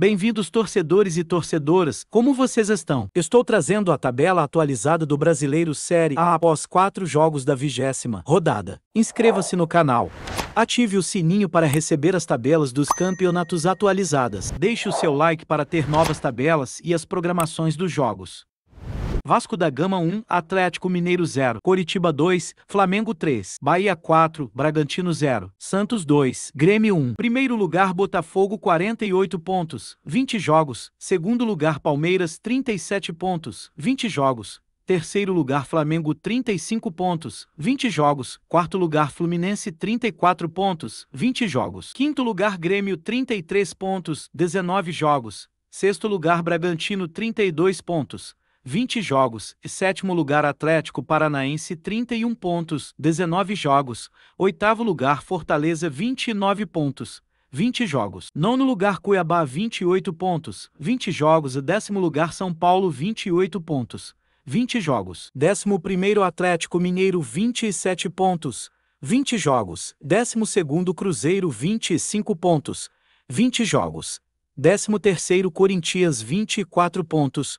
Bem-vindos torcedores e torcedoras, como vocês estão? Estou trazendo a tabela atualizada do Brasileiro Série A após quatro jogos da vigésima rodada. Inscreva-se no canal. Ative o sininho para receber as tabelas dos campeonatos atualizadas. Deixe o seu like para ter novas tabelas e as programações dos jogos. Vasco da Gama 1, Atlético Mineiro 0, Coritiba 2, Flamengo 3, Bahia 4, Bragantino 0, Santos 2, Grêmio 1. Primeiro lugar Botafogo 48 pontos, 20 jogos. Segundo lugar Palmeiras 37 pontos, 20 jogos. Terceiro lugar Flamengo 35 pontos, 20 jogos. Quarto lugar Fluminense 34 pontos, 20 jogos. Quinto lugar Grêmio 33 pontos, 19 jogos. Sexto lugar Bragantino 32 pontos, 20 jogos, e sétimo lugar Atlético Paranaense 31 pontos, 19 jogos, oitavo lugar Fortaleza 29 pontos, 20 jogos. Nono lugar Cuiabá 28 pontos, 20 jogos e décimo lugar São Paulo 28 pontos, 20 jogos. Décimo primeiro Atlético Mineiro 27 pontos, 20 jogos. Décimo segundo Cruzeiro 25 pontos, 20 jogos. Décimo terceiro Corinthians 24 pontos,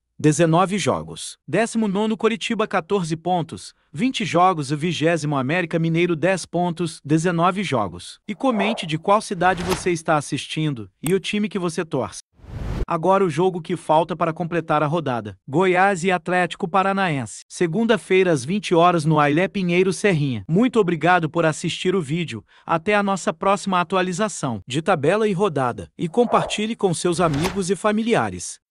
19 jogos. 19 Coritiba 14 pontos, 20 jogos 20 América Mineiro 10 pontos, 19 jogos. E comente de qual cidade você está assistindo e o time que você torce. Agora o jogo que falta para completar a rodada. Goiás e Atlético Paranaense. Segunda-feira às 20 horas no Ailé Pinheiro Serrinha. Muito obrigado por assistir o vídeo. Até a nossa próxima atualização de tabela e rodada. E compartilhe com seus amigos e familiares.